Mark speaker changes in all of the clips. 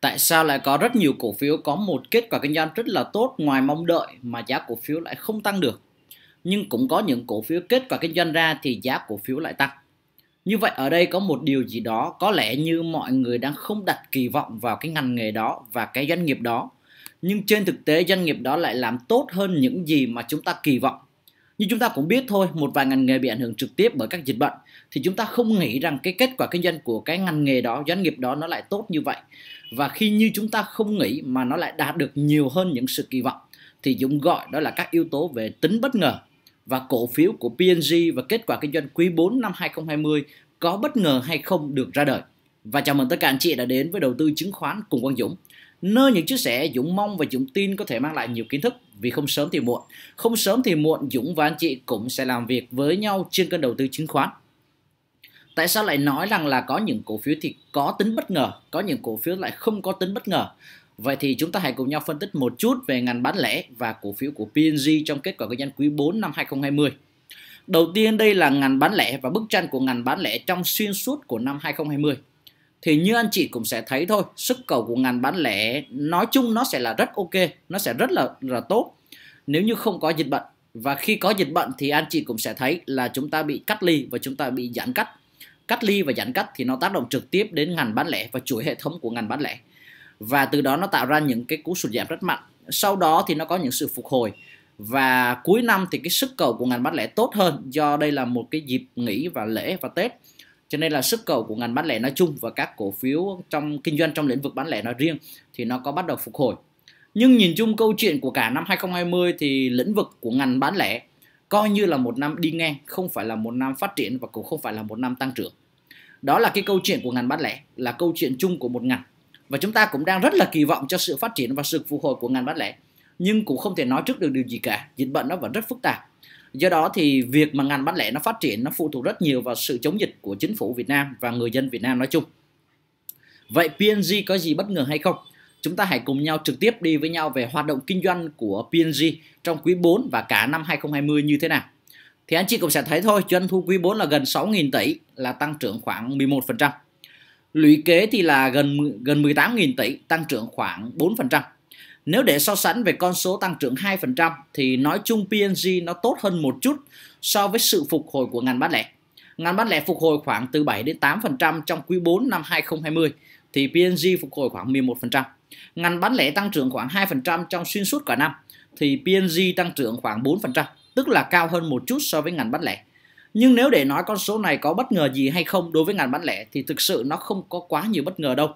Speaker 1: tại sao lại có rất nhiều cổ phiếu có một kết quả kinh doanh rất là tốt ngoài mong đợi mà giá cổ phiếu lại không tăng được nhưng cũng có những cổ phiếu kết quả kinh doanh ra thì giá cổ phiếu lại tăng như vậy ở đây có một điều gì đó có lẽ như mọi người đang không đặt kỳ vọng vào cái ngành nghề đó và cái doanh nghiệp đó nhưng trên thực tế doanh nghiệp đó lại làm tốt hơn những gì mà chúng ta kỳ vọng như chúng ta cũng biết thôi, một vài ngành nghề bị ảnh hưởng trực tiếp bởi các dịch bệnh thì chúng ta không nghĩ rằng cái kết quả kinh doanh của cái ngành nghề đó, doanh nghiệp đó nó lại tốt như vậy. Và khi như chúng ta không nghĩ mà nó lại đạt được nhiều hơn những sự kỳ vọng thì Dũng gọi đó là các yếu tố về tính bất ngờ. Và cổ phiếu của P&G và kết quả kinh doanh quý 4 năm 2020 có bất ngờ hay không được ra đời. Và chào mừng tất cả anh chị đã đến với đầu tư chứng khoán cùng Quang Dũng, nơi những chia sẻ Dũng mong và Dũng tin có thể mang lại nhiều kiến thức vì không sớm thì muộn. Không sớm thì muộn Dũng và anh chị cũng sẽ làm việc với nhau trên kênh đầu tư chứng khoán. Tại sao lại nói rằng là có những cổ phiếu thì có tính bất ngờ, có những cổ phiếu lại không có tính bất ngờ? Vậy thì chúng ta hãy cùng nhau phân tích một chút về ngành bán lẻ và cổ phiếu của P&G trong kết quả kinh doanh quý 4 năm 2020. Đầu tiên đây là ngành bán lẻ và bức tranh của ngành bán lẻ trong xuyên suốt của năm 2020 thì như anh chị cũng sẽ thấy thôi sức cầu của ngành bán lẻ nói chung nó sẽ là rất ok nó sẽ rất là là tốt nếu như không có dịch bệnh và khi có dịch bệnh thì anh chị cũng sẽ thấy là chúng ta bị cách ly và chúng ta bị giãn cách cách ly và giãn cách thì nó tác động trực tiếp đến ngành bán lẻ và chuỗi hệ thống của ngành bán lẻ và từ đó nó tạo ra những cái cú sụt giảm rất mạnh sau đó thì nó có những sự phục hồi và cuối năm thì cái sức cầu của ngành bán lẻ tốt hơn do đây là một cái dịp nghỉ và lễ và tết cho nên là sức cầu của ngành bán lẻ nói chung và các cổ phiếu trong kinh doanh trong lĩnh vực bán lẻ nói riêng thì nó có bắt đầu phục hồi nhưng nhìn chung câu chuyện của cả năm 2020 thì lĩnh vực của ngành bán lẻ coi như là một năm đi ngang không phải là một năm phát triển và cũng không phải là một năm tăng trưởng đó là cái câu chuyện của ngành bán lẻ là câu chuyện chung của một ngành và chúng ta cũng đang rất là kỳ vọng cho sự phát triển và sự phục hồi của ngành bán lẻ nhưng cũng không thể nói trước được điều gì cả dịch bệnh nó vẫn rất phức tạp do đó thì việc mà ngành bán lẻ nó phát triển nó phụ thuộc rất nhiều vào sự chống dịch của chính phủ Việt Nam và người dân Việt Nam nói chung vậy PNG có gì bất ngờ hay không chúng ta hãy cùng nhau trực tiếp đi với nhau về hoạt động kinh doanh của PNG trong quý 4 và cả năm 2020 như thế nào thì anh chị cũng sẽ thấy thôi doanh thu quý 4 là gần 6.000 tỷ là tăng trưởng khoảng 11% lũy kế thì là gần gần 18.000 tỷ tăng trưởng khoảng 4% nếu để so sánh về con số tăng trưởng 2% thì nói chung P&G nó tốt hơn một chút so với sự phục hồi của ngành bán lẻ. Ngành bán lẻ phục hồi khoảng từ 7 đến 8% trong quý 4 năm 2020 thì P&G phục hồi khoảng 11%. Ngành bán lẻ tăng trưởng khoảng 2% trong xuyên suốt cả năm thì P&G tăng trưởng khoảng 4%, tức là cao hơn một chút so với ngành bán lẻ. Nhưng nếu để nói con số này có bất ngờ gì hay không đối với ngành bán lẻ thì thực sự nó không có quá nhiều bất ngờ đâu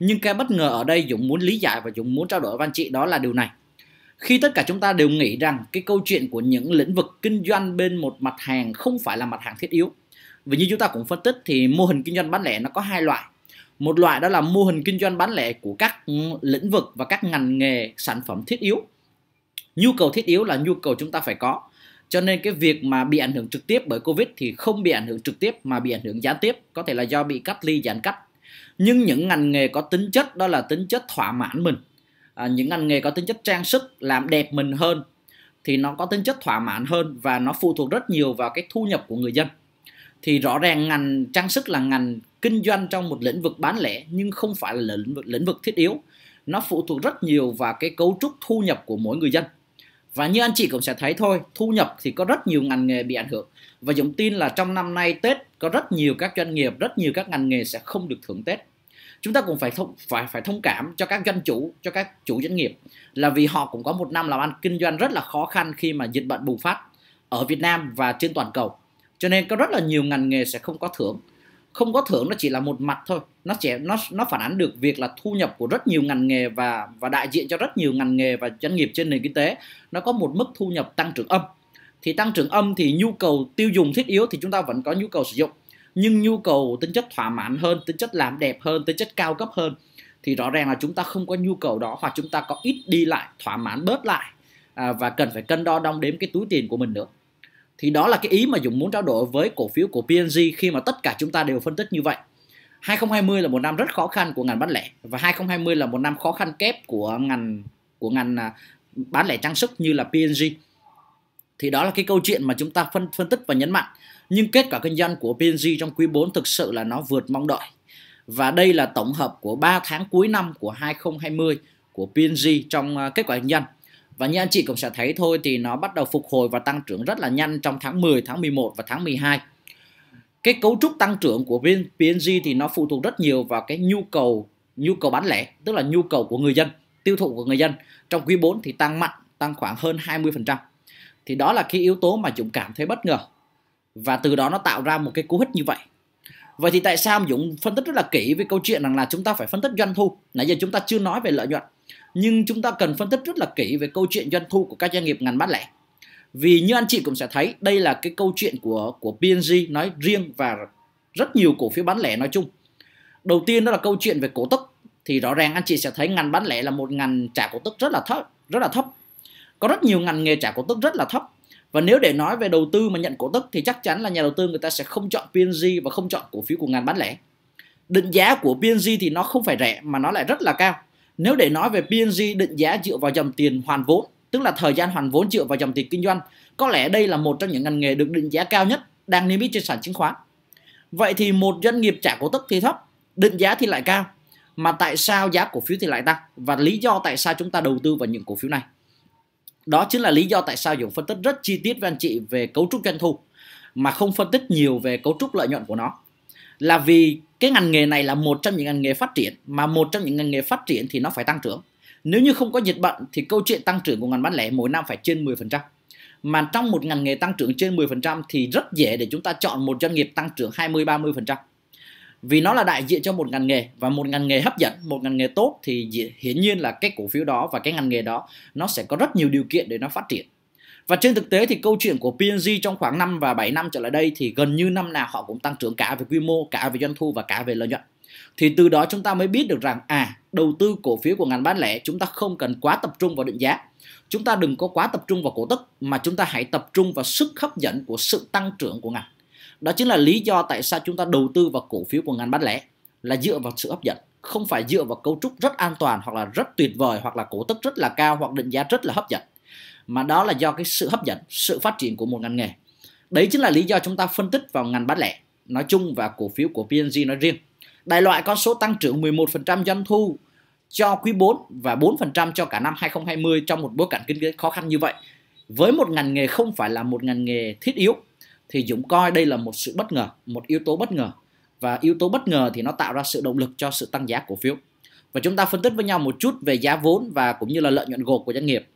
Speaker 1: nhưng cái bất ngờ ở đây Dũng muốn lý giải và Dũng muốn trao đổi với anh chị đó là điều này khi tất cả chúng ta đều nghĩ rằng cái câu chuyện của những lĩnh vực kinh doanh bên một mặt hàng không phải là mặt hàng thiết yếu vì như chúng ta cũng phân tích thì mô hình kinh doanh bán lẻ nó có hai loại một loại đó là mô hình kinh doanh bán lẻ của các lĩnh vực và các ngành nghề sản phẩm thiết yếu nhu cầu thiết yếu là nhu cầu chúng ta phải có cho nên cái việc mà bị ảnh hưởng trực tiếp bởi covid thì không bị ảnh hưởng trực tiếp mà bị ảnh hưởng gián tiếp có thể là do bị cách ly giãn cách nhưng những ngành nghề có tính chất đó là tính chất thỏa mãn mình à, những ngành nghề có tính chất trang sức làm đẹp mình hơn thì nó có tính chất thỏa mãn hơn và nó phụ thuộc rất nhiều vào cái thu nhập của người dân thì rõ ràng ngành trang sức là ngành kinh doanh trong một lĩnh vực bán lẻ nhưng không phải là lĩnh vực lĩnh vực thiết yếu nó phụ thuộc rất nhiều vào cái cấu trúc thu nhập của mỗi người dân và như anh chị cũng sẽ thấy thôi thu nhập thì có rất nhiều ngành nghề bị ảnh hưởng và dũng tin là trong năm nay tết có rất nhiều các doanh nghiệp rất nhiều các ngành nghề sẽ không được thưởng tết chúng ta cũng phải thông phải phải thông cảm cho các doanh chủ cho các chủ doanh nghiệp là vì họ cũng có một năm làm ăn kinh doanh rất là khó khăn khi mà dịch bệnh bùng phát ở Việt Nam và trên toàn cầu cho nên có rất là nhiều ngành nghề sẽ không có thưởng không có thưởng nó chỉ là một mặt thôi nó sẽ nó nó phản ánh được việc là thu nhập của rất nhiều ngành nghề và và đại diện cho rất nhiều ngành nghề và doanh nghiệp trên nền kinh tế nó có một mức thu nhập tăng trưởng âm thì tăng trưởng âm thì nhu cầu tiêu dùng thiết yếu thì chúng ta vẫn có nhu cầu sử dụng nhưng nhu cầu tính chất thỏa mãn hơn tính chất làm đẹp hơn tính chất cao cấp hơn thì rõ ràng là chúng ta không có nhu cầu đó hoặc chúng ta có ít đi lại thỏa mãn bớt lại à, và cần phải cân đo đong đếm cái túi tiền của mình nữa thì đó là cái ý mà Dũng muốn trao đổi với cổ phiếu của PNG khi mà tất cả chúng ta đều phân tích như vậy 2020 là một năm rất khó khăn của ngành bán lẻ và 2020 là một năm khó khăn kép của ngành của ngành à, bán lẻ trang sức như là P&G thì đó là cái câu chuyện mà chúng ta phân phân tích và nhấn mạnh nhưng kết quả kinh doanh của P&G trong quý 4 thực sự là nó vượt mong đợi. Và đây là tổng hợp của 3 tháng cuối năm của 2020 của P&G trong à, kết quả kinh doanh. Và như anh chị cũng sẽ thấy thôi thì nó bắt đầu phục hồi và tăng trưởng rất là nhanh trong tháng 10, tháng 11 và tháng 12. Cái cấu trúc tăng trưởng của P&G thì nó phụ thuộc rất nhiều vào cái nhu cầu nhu cầu bán lẻ, tức là nhu cầu của người dân, tiêu thụ của người dân. Trong quý 4 thì tăng mạnh, tăng khoảng hơn 20%. Thì đó là cái yếu tố mà Dũng cảm thấy bất ngờ và từ đó nó tạo ra một cái cú hích như vậy vậy thì tại sao dũng phân tích rất là kỹ về câu chuyện rằng là chúng ta phải phân tích doanh thu nãy giờ chúng ta chưa nói về lợi nhuận nhưng chúng ta cần phân tích rất là kỹ về câu chuyện doanh thu của các doanh nghiệp ngành bán lẻ vì như anh chị cũng sẽ thấy đây là cái câu chuyện của của P&G nói riêng và rất nhiều cổ phiếu bán lẻ nói chung đầu tiên đó là câu chuyện về cổ tức thì rõ ràng anh chị sẽ thấy ngành bán lẻ là một ngành trả cổ tức rất là thấp rất là thấp có rất nhiều ngành nghề trả cổ tức rất là thấp và nếu để nói về đầu tư mà nhận cổ tức thì chắc chắn là nhà đầu tư người ta sẽ không chọn P&G và không chọn cổ phiếu của ngành bán lẻ định giá của P&G thì nó không phải rẻ mà nó lại rất là cao nếu để nói về P&G định giá dựa vào dòng tiền hoàn vốn tức là thời gian hoàn vốn dựa vào dòng tiền kinh doanh có lẽ đây là một trong những ngành nghề được định giá cao nhất đang niêm yết trên sàn chứng khoán vậy thì một doanh nghiệp trả cổ tức thì thấp định giá thì lại cao mà tại sao giá cổ phiếu thì lại tăng và lý do tại sao chúng ta đầu tư vào những cổ phiếu này đó chính là lý do tại sao Dũng phân tích rất chi tiết với anh chị về cấu trúc doanh thu mà không phân tích nhiều về cấu trúc lợi nhuận của nó là vì cái ngành nghề này là một trong những ngành nghề phát triển mà một trong những ngành nghề phát triển thì nó phải tăng trưởng nếu như không có dịch bệnh thì câu chuyện tăng trưởng của ngành bán lẻ mỗi năm phải trên 10% mà trong một ngành nghề tăng trưởng trên 10% thì rất dễ để chúng ta chọn một doanh nghiệp tăng trưởng 20 30% vì nó là đại diện cho một ngành nghề và một ngành nghề hấp dẫn một ngành nghề tốt thì hiển nhiên là cái cổ phiếu đó và cái ngành nghề đó nó sẽ có rất nhiều điều kiện để nó phát triển và trên thực tế thì câu chuyện của P&G trong khoảng 5 và 7 năm trở lại đây thì gần như năm nào họ cũng tăng trưởng cả về quy mô, cả về doanh thu và cả về lợi nhuận. Thì từ đó chúng ta mới biết được rằng à, đầu tư cổ phiếu của ngành bán lẻ chúng ta không cần quá tập trung vào định giá. Chúng ta đừng có quá tập trung vào cổ tức mà chúng ta hãy tập trung vào sức hấp dẫn của sự tăng trưởng của ngành. Đó chính là lý do tại sao chúng ta đầu tư vào cổ phiếu của ngành bán lẻ là dựa vào sự hấp dẫn, không phải dựa vào cấu trúc rất an toàn hoặc là rất tuyệt vời hoặc là cổ tức rất là cao hoặc định giá rất là hấp dẫn. Mà đó là do cái sự hấp dẫn, sự phát triển của một ngành nghề. Đấy chính là lý do chúng ta phân tích vào ngành bán lẻ nói chung và cổ phiếu của P&G nói riêng. Đại loại con số tăng trưởng 11% doanh thu cho quý 4 và 4% cho cả năm 2020 trong một bối cảnh kinh tế khó khăn như vậy với một ngành nghề không phải là một ngành nghề thiết yếu thì Dũng coi đây là một sự bất ngờ, một yếu tố bất ngờ và yếu tố bất ngờ thì nó tạo ra sự động lực cho sự tăng giá cổ phiếu. Và chúng ta phân tích với nhau một chút về giá vốn và cũng như là lợi nhuận gộp của doanh nghiệp.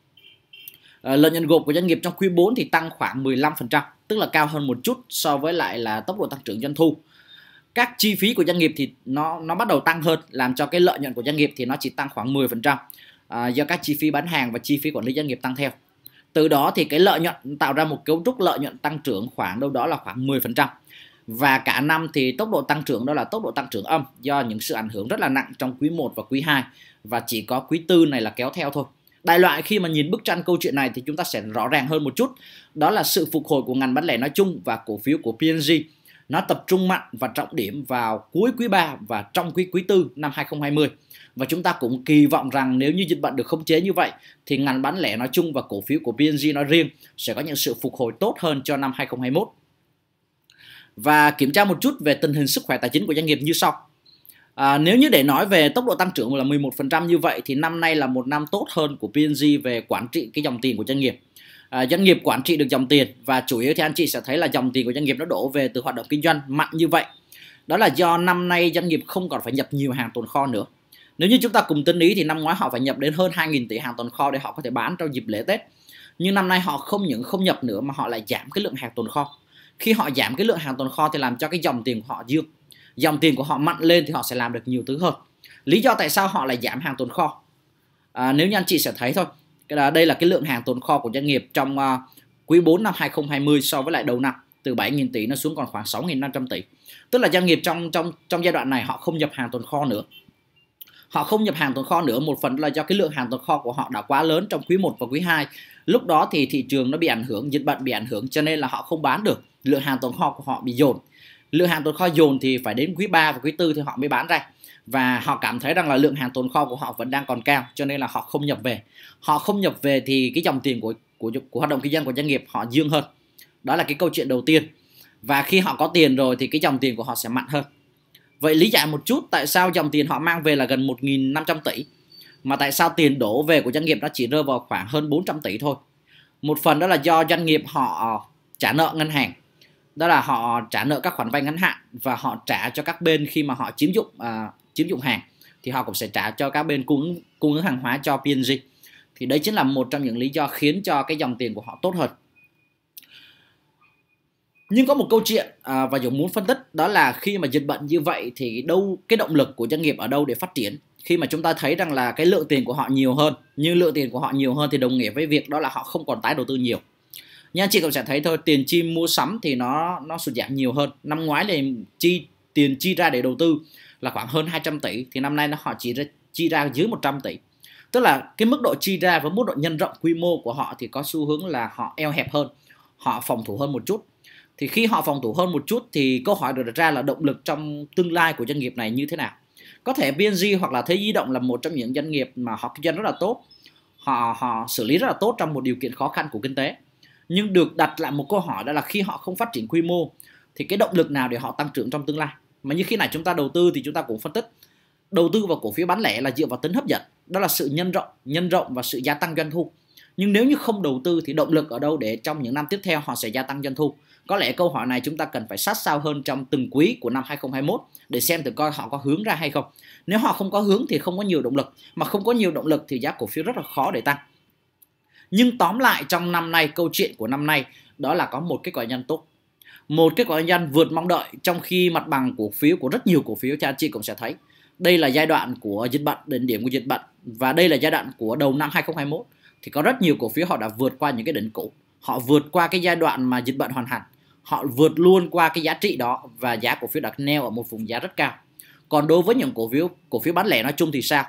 Speaker 1: À, lợi nhuận gộp của doanh nghiệp trong quý 4 thì tăng khoảng 15%, tức là cao hơn một chút so với lại là tốc độ tăng trưởng doanh thu. Các chi phí của doanh nghiệp thì nó nó bắt đầu tăng hơn, làm cho cái lợi nhuận của doanh nghiệp thì nó chỉ tăng khoảng 10% à, ờ, do các chi phí bán hàng và chi phí quản lý doanh nghiệp tăng theo từ đó thì cái lợi nhuận tạo ra một cấu trúc lợi nhuận tăng trưởng khoảng đâu đó là khoảng 10% và cả năm thì tốc độ tăng trưởng đó là tốc độ tăng trưởng âm do những sự ảnh hưởng rất là nặng trong quý 1 và quý 2 và chỉ có quý 4 này là kéo theo thôi. Đại loại khi mà nhìn bức tranh câu chuyện này thì chúng ta sẽ rõ ràng hơn một chút, đó là sự phục hồi của ngành bán lẻ nói chung và cổ phiếu của P&G nó tập trung mạnh và trọng điểm vào cuối quý 3 và trong quý quý 4 năm 2020. Và chúng ta cũng kỳ vọng rằng nếu như dịch bệnh được khống chế như vậy thì ngành bán lẻ nói chung và cổ phiếu của P&G nói riêng sẽ có những sự phục hồi tốt hơn cho năm 2021. Và kiểm tra một chút về tình hình sức khỏe tài chính của doanh nghiệp như sau. À, nếu như để nói về tốc độ tăng trưởng là 11% như vậy thì năm nay là một năm tốt hơn của P&G về quản trị cái dòng tiền của doanh nghiệp à, doanh nghiệp quản trị được dòng tiền và chủ yếu thì anh chị sẽ thấy là dòng tiền của doanh nghiệp nó đổ về từ hoạt động kinh doanh mạnh như vậy đó là do năm nay doanh nghiệp không còn phải nhập nhiều hàng tồn kho nữa nếu như chúng ta cùng tính ý thì năm ngoái họ phải nhập đến hơn 2.000 tỷ hàng tồn kho để họ có thể bán trong dịp lễ Tết nhưng năm nay họ không những không nhập nữa mà họ lại giảm cái lượng hàng tồn kho khi họ giảm cái lượng hàng tồn kho thì làm cho cái dòng tiền của họ dương dòng tiền của họ mạnh lên thì họ sẽ làm được nhiều thứ hơn lý do tại sao họ lại giảm hàng tồn kho à, nếu như anh chị sẽ thấy thôi cái đó đây là cái lượng hàng tồn kho của doanh nghiệp trong uh, quý 4 năm 2020 so với lại đầu năm từ 7.000 tỷ nó xuống còn khoảng 6.500 tỷ tức là doanh nghiệp trong trong trong giai đoạn này họ không nhập hàng tồn kho nữa họ không nhập hàng tồn kho nữa một phần là do cái lượng hàng tồn kho của họ đã quá lớn trong quý 1 và quý 2 lúc đó thì thị trường nó bị ảnh hưởng dịch bệnh bị ảnh hưởng cho nên là họ không bán được lượng hàng tồn kho của họ bị dồn lượng hàng tồn kho dồn thì phải đến quý 3 và quý 4 thì họ mới bán ra và họ cảm thấy rằng là lượng hàng tồn kho của họ vẫn đang còn cao cho nên là họ không nhập về họ không nhập về thì cái dòng tiền của của của hoạt động kinh doanh của doanh nghiệp họ dương hơn đó là cái câu chuyện đầu tiên và khi họ có tiền rồi thì cái dòng tiền của họ sẽ mạnh hơn vậy lý giải một chút tại sao dòng tiền họ mang về là gần 1.500 tỷ mà tại sao tiền đổ về của doanh nghiệp nó chỉ rơi vào khoảng hơn 400 tỷ thôi một phần đó là do doanh nghiệp họ trả nợ ngân hàng đó là họ trả nợ các khoản vay ngắn hạn và họ trả cho các bên khi mà họ chiếm dụng à, chiếm dụng hàng thì họ cũng sẽ trả cho các bên cung cung ứng hàng hóa cho PNG thì đấy chính là một trong những lý do khiến cho cái dòng tiền của họ tốt hơn nhưng có một câu chuyện à, và Dũng muốn phân tích đó là khi mà dịch bệnh như vậy thì đâu cái động lực của doanh nghiệp ở đâu để phát triển khi mà chúng ta thấy rằng là cái lượng tiền của họ nhiều hơn nhưng lượng tiền của họ nhiều hơn thì đồng nghĩa với việc đó là họ không còn tái đầu tư nhiều nha chị cũng sẽ thấy thôi tiền chi mua sắm thì nó nó sụt giảm nhiều hơn năm ngoái thì chi tiền chi ra để đầu tư là khoảng hơn 200 tỷ thì năm nay nó họ chỉ ra, chi ra dưới 100 tỷ tức là cái mức độ chi ra với mức độ nhân rộng quy mô của họ thì có xu hướng là họ eo hẹp hơn họ phòng thủ hơn một chút thì khi họ phòng thủ hơn một chút thì câu hỏi được đặt ra là động lực trong tương lai của doanh nghiệp này như thế nào có thể BNG hoặc là Thế Di Động là một trong những doanh nghiệp mà họ kinh doanh rất là tốt họ họ xử lý rất là tốt trong một điều kiện khó khăn của kinh tế nhưng được đặt lại một câu hỏi đó là khi họ không phát triển quy mô thì cái động lực nào để họ tăng trưởng trong tương lai mà như khi nãy chúng ta đầu tư thì chúng ta cũng phân tích đầu tư vào cổ phiếu bán lẻ là dựa vào tính hấp dẫn đó là sự nhân rộng nhân rộng và sự gia tăng doanh thu nhưng nếu như không đầu tư thì động lực ở đâu để trong những năm tiếp theo họ sẽ gia tăng doanh thu có lẽ câu hỏi này chúng ta cần phải sát sao hơn trong từng quý của năm 2021 để xem thử coi họ có hướng ra hay không nếu họ không có hướng thì không có nhiều động lực mà không có nhiều động lực thì giá cổ phiếu rất là khó để tăng nhưng tóm lại trong năm nay câu chuyện của năm nay đó là có một kết quả nhân tốt một kết quả kinh doanh vượt mong đợi trong khi mặt bằng cổ phiếu của rất nhiều cổ phiếu cha chị cũng sẽ thấy đây là giai đoạn của dịch bệnh đỉnh điểm của dịch bệnh và đây là giai đoạn của đầu năm 2021 thì có rất nhiều cổ phiếu họ đã vượt qua những cái đỉnh cũ họ vượt qua cái giai đoạn mà dịch bệnh hoàn hành họ vượt luôn qua cái giá trị đó và giá cổ phiếu đặt neo ở một vùng giá rất cao còn đối với những cổ phiếu cổ phiếu bán lẻ nói chung thì sao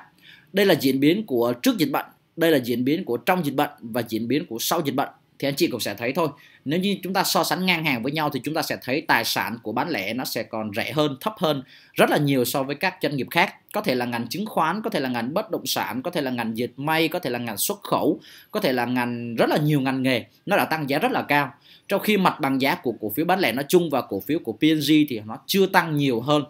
Speaker 1: đây là diễn biến của trước dịch bệnh đây là diễn biến của trong dịch bệnh và diễn biến của sau dịch bệnh thì anh chị cũng sẽ thấy thôi nếu như chúng ta so sánh ngang hàng với nhau thì chúng ta sẽ thấy tài sản của bán lẻ nó sẽ còn rẻ hơn thấp hơn rất là nhiều so với các doanh nghiệp khác có thể là ngành chứng khoán có thể là ngành bất động sản có thể là ngành dệt may có thể là ngành xuất khẩu có thể là ngành rất là nhiều ngành nghề nó đã tăng giá rất là cao trong khi mặt bằng giá của cổ phiếu bán lẻ nói chung và cổ phiếu của P&G thì nó chưa tăng nhiều hơn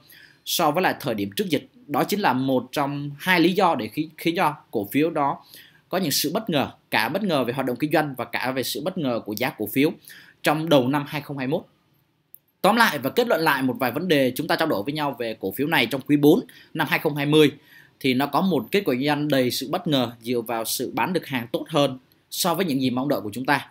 Speaker 1: so với lại thời điểm trước dịch đó chính là một trong hai lý do để khiến khiến cho cổ phiếu đó có những sự bất ngờ, cả bất ngờ về hoạt động kinh doanh và cả về sự bất ngờ của giá cổ phiếu trong đầu năm 2021. Tóm lại và kết luận lại một vài vấn đề chúng ta trao đổi với nhau về cổ phiếu này trong quý 4 năm 2020 thì nó có một kết quả kinh doanh đầy sự bất ngờ dựa vào sự bán được hàng tốt hơn so với những gì mong đợi của chúng ta.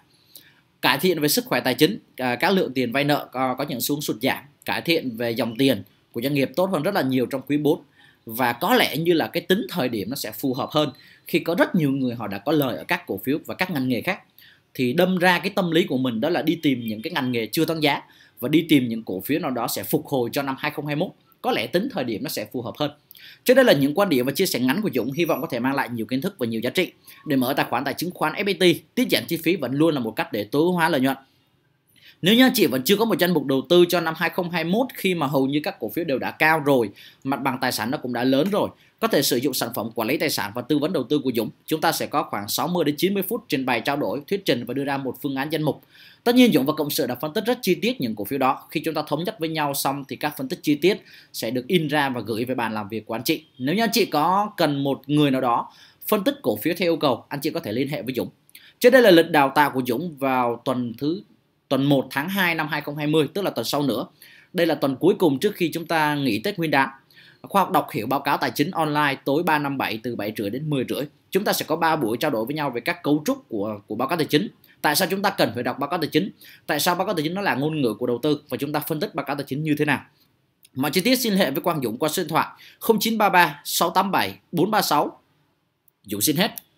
Speaker 1: Cải thiện về sức khỏe tài chính, à, các lượng tiền vay nợ có, những xuống sụt giảm, cải thiện về dòng tiền của doanh nghiệp tốt hơn rất là nhiều trong quý 4 và có lẽ như là cái tính thời điểm nó sẽ phù hợp hơn khi có rất nhiều người họ đã có lời ở các cổ phiếu và các ngành nghề khác thì đâm ra cái tâm lý của mình đó là đi tìm những cái ngành nghề chưa tăng giá và đi tìm những cổ phiếu nào đó sẽ phục hồi cho năm 2021 có lẽ tính thời điểm nó sẽ phù hợp hơn trên đây là những quan điểm và chia sẻ ngắn của Dũng hy vọng có thể mang lại nhiều kiến thức và nhiều giá trị để mở tài khoản tại chứng khoán FPT tiết giảm chi phí vẫn luôn là một cách để tối hóa lợi nhuận nếu như anh chị vẫn chưa có một danh mục đầu tư cho năm 2021 khi mà hầu như các cổ phiếu đều đã cao rồi, mặt bằng tài sản nó cũng đã lớn rồi, có thể sử dụng sản phẩm quản lý tài sản và tư vấn đầu tư của Dũng. Chúng ta sẽ có khoảng 60 đến 90 phút trình bày trao đổi, thuyết trình và đưa ra một phương án danh mục. Tất nhiên Dũng và cộng sự đã phân tích rất chi tiết những cổ phiếu đó. Khi chúng ta thống nhất với nhau xong thì các phân tích chi tiết sẽ được in ra và gửi về bàn làm việc của anh chị. Nếu như anh chị có cần một người nào đó phân tích cổ phiếu theo yêu cầu, anh chị có thể liên hệ với Dũng. Trên đây là lịch đào tạo của Dũng vào tuần thứ tuần 1 tháng 2 năm 2020 tức là tuần sau nữa. Đây là tuần cuối cùng trước khi chúng ta nghỉ Tết Nguyên đán. Khoa học đọc hiểu báo cáo tài chính online tối 3 năm 7 từ 7 rưỡi đến 10 rưỡi. Chúng ta sẽ có 3 buổi trao đổi với nhau về các cấu trúc của của báo cáo tài chính. Tại sao chúng ta cần phải đọc báo cáo tài chính? Tại sao báo cáo tài chính nó là ngôn ngữ của đầu tư và chúng ta phân tích báo cáo tài chính như thế nào? Mọi chi tiết xin hệ với Quang Dũng qua số điện thoại 0933 687 436. Dũng xin hết.